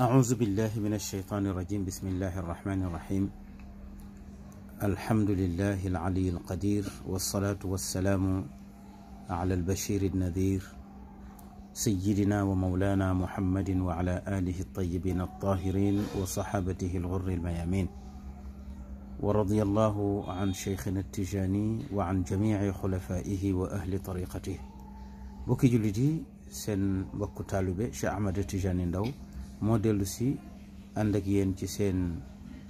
أعوذ بالله من الشيطان الرجيم بسم الله الرحمن الرحيم الحمد لله العلي القدير والصلاة والسلام على البشير النذير سيدنا ومولانا محمد وعلى آله الطيبين الطاهرين وصحابته الغر الميامين ورضي الله عن شيخنا التجاني وعن جميع خلفائه وأهل طريقته بوكي جلدي سن بوكو طالبي التجاني دو moo dellusi si ànd ak yéen ci seen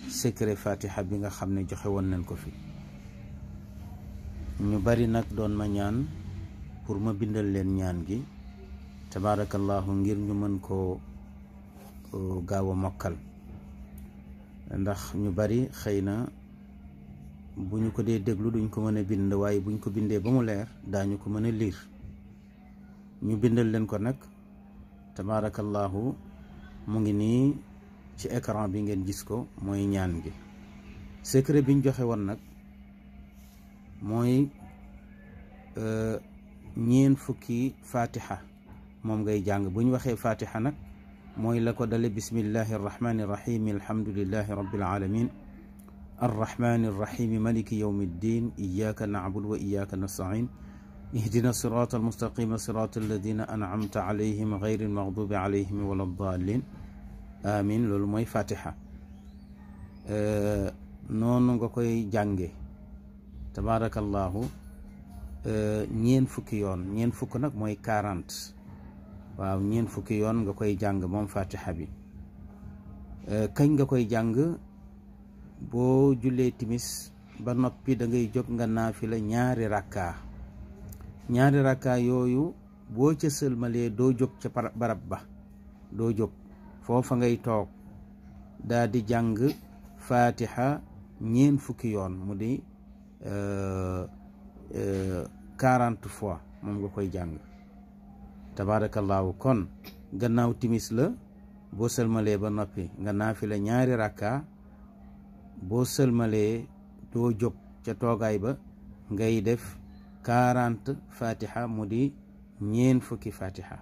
secret fatiha bi nga xam ne joxe woon nañ ko fi ñu bari nag doon ma ñaan pour ma bindal leen ñaan gi tabaarakallahu ngir ñu mën koo gaaw a mokkal ndax ñu bari xëy na bu ñu ko dee déglu duñ ko mën bind waaye buñ ko bindee ba mu leer daañu ko mën a liir ñu bindal leen ko nag tabaarakallahu mu ngi nii ci écran bi ngeen gis ko mooy ñaan gi secret biñ joxe woon nag mooy euh, ñeen fukki fatiha moom ngay jàng bu ñu waxee fatiha nag mooy la ko dale bismillahi arrahmani irrahimi alhamdulilahi rabbil alamin arrahmani irrahimi maliki yawmi ddin iyaka nacbudu wa iyaka nastain اهدنا الصراط المستقيم صراط الذين أنعمت عليهم غير المغضوب عليهم ولا الضالين amiin loolu mooy fatiha euh, noonu nga koy jànge tabaarakallaahu euh, ñeen fukki yoon ñeen fukk nag mooy quarante waaw ñeen fukki yoon nga koy jàng moom fatiha bi euh, kañ nga koy jàng boo jullee timis ba noppi da ngay jóg nga naafila ñaari rakkaa ñaari rakka yooyu boo ca sëlmalee doo jóg ca barab ba doo jóg foofa ngay toog daa di jàng fatiha ñeen fukki yoon mu di euh, euh, quarante fois moom nga koy jàng tabaarakallaahu kon gannaaw timis la boo sëlmalee ba noppi nga naafila ñaari rakka boo sëlmalee doo jóg ca toogaay ba ngay def quarante fatiha mu di ñeen fukki fatiha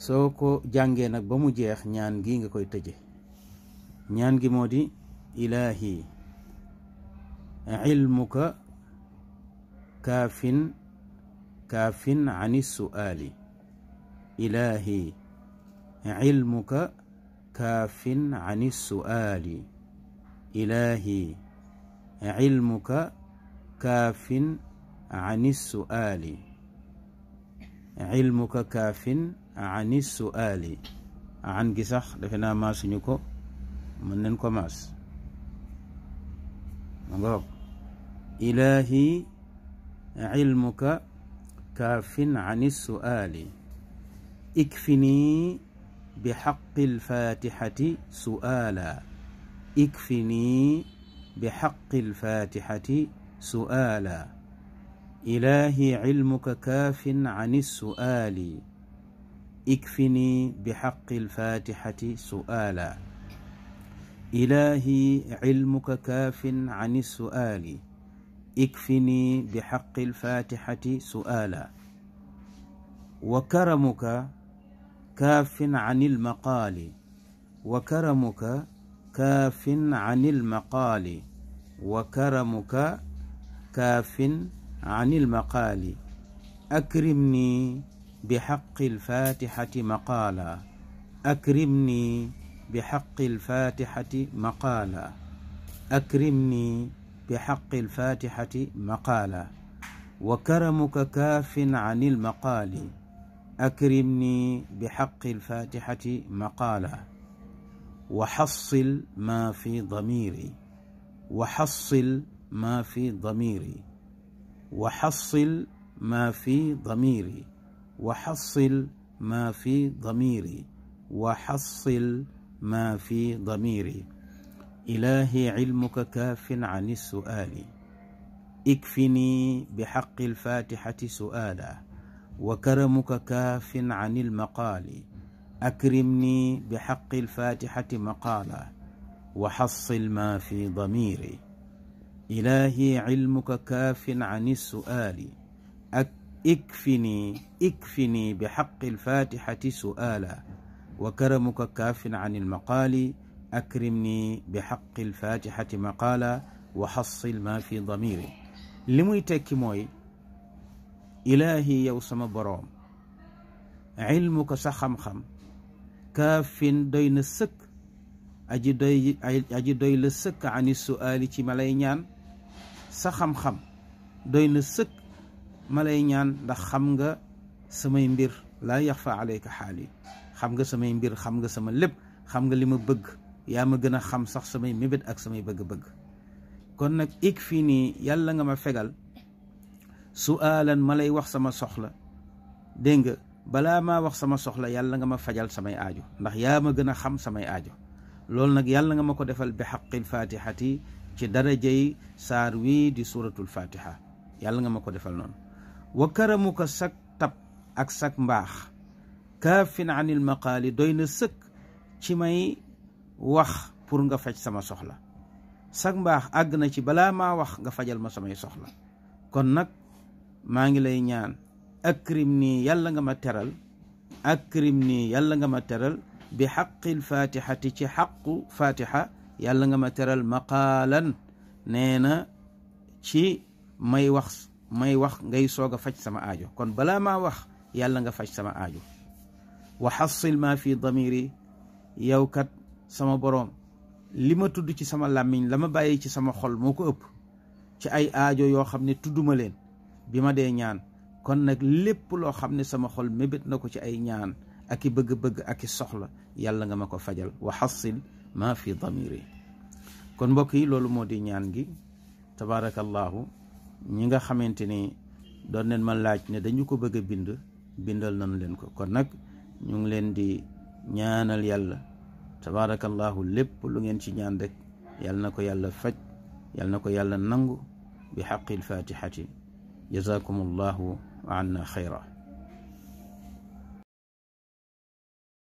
soo ko jàngee nag ba mu jeex ñaan gi nga koy tëje ñaan gi moo di ilahi ilmuka kaafin kaafin ani suaali ilahi ilmuka kaafin ani suaali ilahi ilmuka kaafin عن السؤال علمك كاف عن السؤال عن جسخ دفنا ماس نيكو من ننكو ماس مبارك. إلهي علمك كاف عن السؤال اكفني بحق الفاتحة سؤالا اكفني بحق الفاتحة سؤالا إلهي علمك كاف عن السؤال اكفني بحق الفاتحة سؤالا إلهي علمك كاف عن السؤال اكفني بحق الفاتحة سؤالا وكرمك كاف عن المقال وكرمك كاف عن المقال وكرمك كاف عن المقال أكرمني بحق الفاتحة مقالا أكرمني بحق الفاتحة مقالا أكرمني بحق الفاتحة مقالا وكرمك كاف عن المقال أكرمني بحق الفاتحة مقالا وحصل ما في ضميري وحصل ما في ضميري وحصل ما في ضميري وحصل ما في ضميري وحصل ما في ضميري إلهي علمك كاف عن السؤال اكفني بحق الفاتحة سؤالا وكرمك كاف عن المقال أكرمني بحق الفاتحة مقالا وحصل ما في ضميري إلهي علمك كاف عن السؤال اكفني اكفني بحق الفاتحة سؤالا وكرمك كاف عن المقال أكرمني بحق الفاتحة مقالا وحصل ما في ضميري لمويتك موي إلهي يوسم بروم علمك سخمخم كاف دين السك أجي دي, أجي دي السك عن السؤال تي sa xam-xam doy na sëkk ñaan ndax xam nga samay mbir la yakhfa alayka hali xam nga samay mbir xam nga sama lépp xam nga lima bëgg ya ma gëna xam sax samay mibit ak samay bëgg-bëgg kon nak ik yàlla nga ma fegal su'alan malay wax sama soxla deeng bala ma wax sama soxla yàlla nga ma fajal samay aaju ndax ya ma gëna xam samay aaju lol nak yàlla nga mako defal bi haqqil fatihati ci darajay sar wi di suratul fatiha yalla nga mako defal non. wa karamuka sak tab ak sak mbax kafin anil maqali doyna sek ci may wax pour nga fajj sama soxla sak mbax agna ci bala ma wax nga fajal ma sama soxla kon nak ma ngi lay ñaan akrimni yalla nga ma teral akrimni yalla nga ma teral bi haqqil fatihati ci haqqu fatiha yàlla nga ma teral maqaalan nee na ci may wax may wax ngay soog a faj sama aajo kon balaa maa wax yàlla nga faj sama aajo wa xasil ma fi damiri yow kat sama boroom li ma tudd ci sama làmmiñ la ma bàyyi ci sama xol moo ko ëpp ci ay aajo yoo xam ne tudduma leen bi ma dee ñaan kon nag lépp loo xam ne sama xol mébét na ko ci ay ñaan ak i bëgg-bëgg ak i soxla yàlla nga ma ko fajal wa xasil ما في ضميري كون بوك لولو مودي نيان تبارك الله نيغا خامتيني دون نين ما لاج ني دانيو كو بيغا بيند بيندال نان لين كو كون ناك نيون لين دي نيانال يالا تبارك الله ليب لو نين سي نيان ديك يال نكو يالا فاج يال نكو يالا نانغو بحق الفاتحه جزاكم الله عنا خيرًا